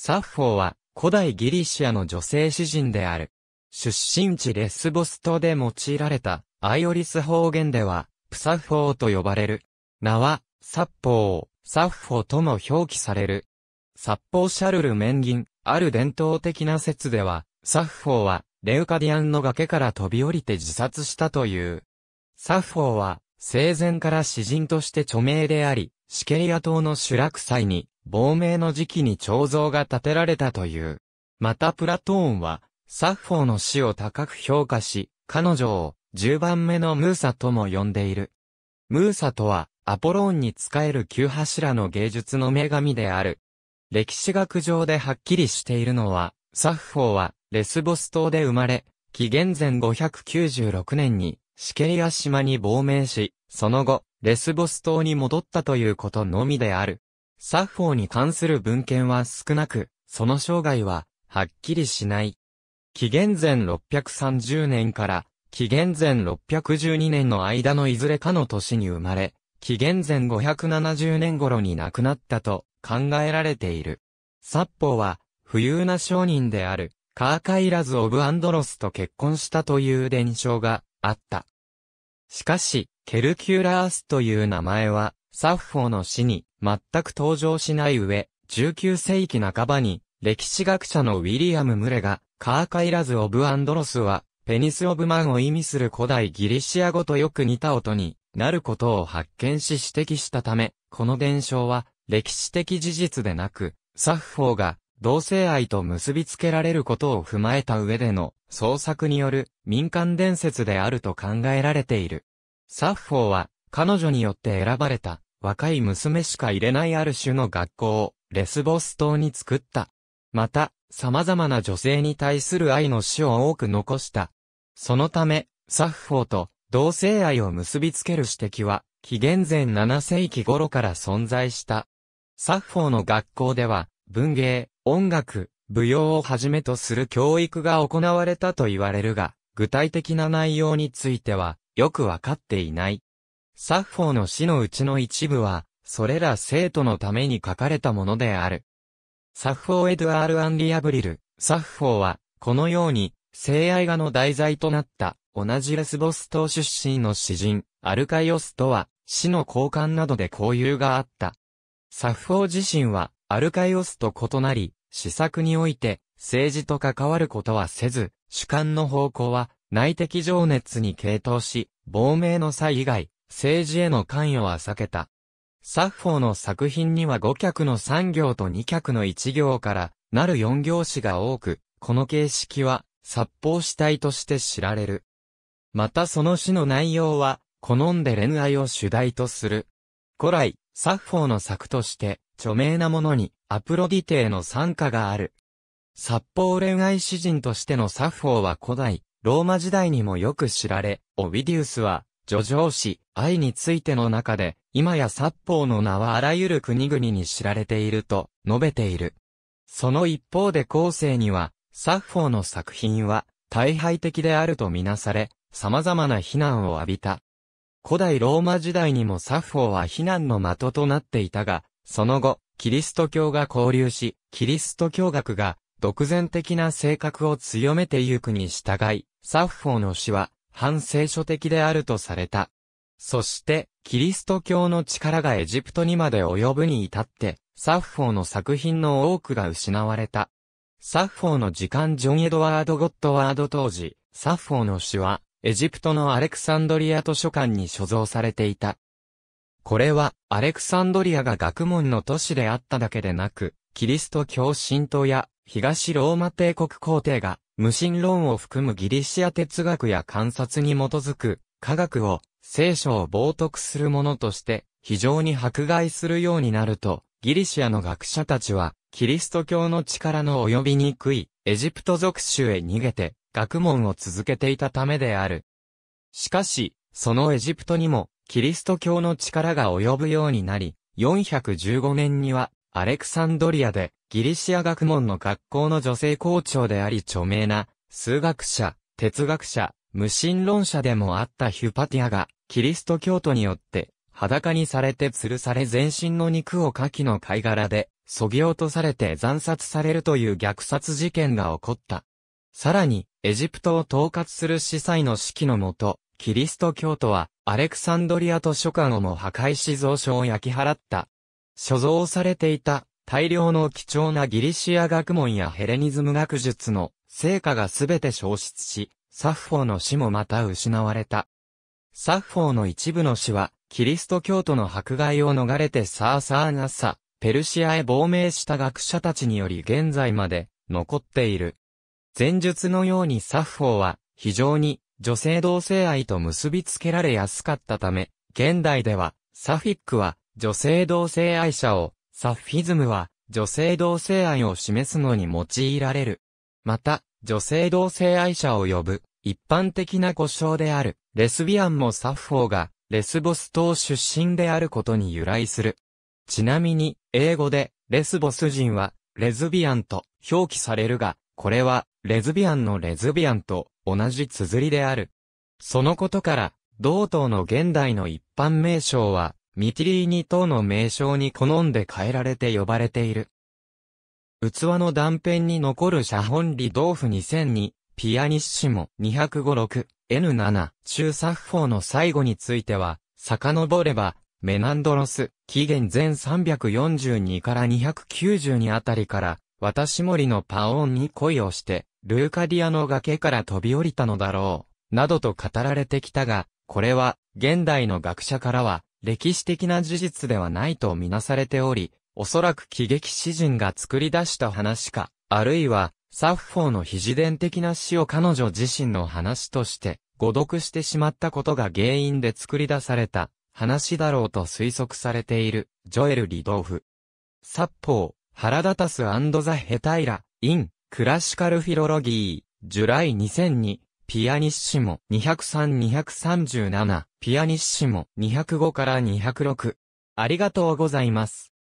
サッフォーは古代ギリシアの女性詩人である。出身地レスボス島で用いられたアイオリス方言ではプサフォーと呼ばれる。名はサッポー、サッフォとも表記される。サッポーシャルルギ銀、ある伝統的な説では、サッフォーはレウカディアンの崖から飛び降りて自殺したという。サッフォーは生前から詩人として著名であり、シケリア島の主落祭に亡命の時期に彫像が建てられたという。またプラトーンは、サッフォーの死を高く評価し、彼女を10番目のムーサとも呼んでいる。ムーサとは、アポローンに仕える旧柱の芸術の女神である。歴史学上ではっきりしているのは、サッフォーはレスボス島で生まれ、紀元前596年にシケリア島に亡命し、その後、レスボス島に戻ったということのみである。作法に関する文献は少なく、その生涯は、はっきりしない。紀元前630年から、紀元前612年の間のいずれかの年に生まれ、紀元前570年頃に亡くなったと考えられている。サ殺ーは、富裕な商人である、カーカイラズ・オブ・アンドロスと結婚したという伝承があった。しかし、ケルキュラースという名前は、サッフォの死に全く登場しない上、19世紀半ばに、歴史学者のウィリアム・ムレが、カーカイラズ・オブ・アンドロスは、ペニス・オブ・マンを意味する古代ギリシア語とよく似た音になることを発見し指摘したため、この伝承は歴史的事実でなく、サッフォーが同性愛と結びつけられることを踏まえた上での創作による民間伝説であると考えられている。サッフォーは彼女によって選ばれた若い娘しか入れないある種の学校をレスボス島に作った。また、様々な女性に対する愛の死を多く残した。そのため、サッフォーと同性愛を結びつける指摘は、紀元前7世紀頃から存在した。サッフォーの学校では、文芸、音楽、舞踊をはじめとする教育が行われたと言われるが、具体的な内容については、よくわかっていない。サッフォーの詩のうちの一部は、それら生徒のために書かれたものである。サッフォー・エドアール・アンリ・アブリル、サッフォーは、このように、性愛画の題材となった、同じレスボス島出身の詩人、アルカイオスとは、詩の交換などで交友があった。サッフォー自身は、アルカイオスと異なり、施策において、政治と関わることはせず、主観の方向は、内的情熱に傾倒し、亡命の際以外、政治への関与は避けた。サッフォーの作品には5脚の3行と2脚の1行からなる4行詞が多く、この形式は殺法主体として知られる。またその詩の内容は、好んで恋愛を主題とする。古来、サッフォーの作として、著名なものに、アプロディテーの参加がある。殺法恋愛詩人としてのサッフォーは古代、ローマ時代にもよく知られ、オビディウスは、叙情詩、愛についての中で、今や殺法の名はあらゆる国々に知られていると述べている。その一方で後世には、殺法の作品は大敗的であるとみなされ、様々な非難を浴びた。古代ローマ時代にも殺法は非難の的となっていたが、その後、キリスト教が交流し、キリスト教学が独善的な性格を強めてゆくに従い、サッフォーの詩は反聖書的であるとされた。そして、キリスト教の力がエジプトにまで及ぶに至って、サッフォーの作品の多くが失われた。サッフォーの時間ジョン・エドワード・ゴッドワード当時、サッフォーの詩は、エジプトのアレクサンドリア図書館に所蔵されていた。これは、アレクサンドリアが学問の都市であっただけでなく、キリスト教神道や、東ローマ帝国皇帝が、無神論を含むギリシア哲学や観察に基づく科学を聖書を冒涜するものとして非常に迫害するようになると、ギリシアの学者たちはキリスト教の力の及びにくいエジプト属州へ逃げて学問を続けていたためである。しかし、そのエジプトにもキリスト教の力が及ぶようになり、415年にはアレクサンドリアでギリシア学問の学校の女性校長であり著名な、数学者、哲学者、無神論者でもあったヒュパティアが、キリスト教徒によって、裸にされて吊るされ全身の肉を火器の貝殻で、そぎ落とされて惨殺されるという虐殺事件が起こった。さらに、エジプトを統括する司祭の指揮のもと、キリスト教徒は、アレクサンドリア図書館をも破壊し蔵書を焼き払った。所蔵されていた大量の貴重なギリシア学問やヘレニズム学術の成果がすべて消失し、サッフォーの死もまた失われた。サッフォーの一部の死は、キリスト教徒の迫害を逃れてサーサーナサ、ペルシアへ亡命した学者たちにより現在まで残っている。前述のようにサッフォーは非常に女性同性愛と結びつけられやすかったため、現代ではサフィックは女性同性愛者をサッフィズムは、女性同性愛を示すのに用いられる。また、女性同性愛者を呼ぶ、一般的な故障である、レスビアンもサッフォーが、レスボス島出身であることに由来する。ちなみに、英語で、レスボス人は、レズビアンと表記されるが、これは、レズビアンのレズビアンと同じ綴りである。そのことから、同等の現代の一般名称は、ミティリーニ等の名称に好んで変えられて呼ばれている。器の断片に残る写本リドーフ2002、ピアニッシモ205 6N7、中作法の最後については、遡れば、メナンドロス、紀元前342から292あたりから、私森のパオンに恋をして、ルーカディアの崖から飛び降りたのだろう、などと語られてきたが、これは、現代の学者からは、歴史的な事実ではないとみなされており、おそらく喜劇詩人が作り出した話か、あるいは、サッフォーの肘伝的な詩を彼女自身の話として、誤読してしまったことが原因で作り出された話だろうと推測されている、ジョエル・リドーフ。サッフォー、ハラダタスザ・ヘタイラ、イン、クラシカルフィロロギー、ジュライ2002、ピアニッシモ203-237、ピアニッシモ205から206。ありがとうございます。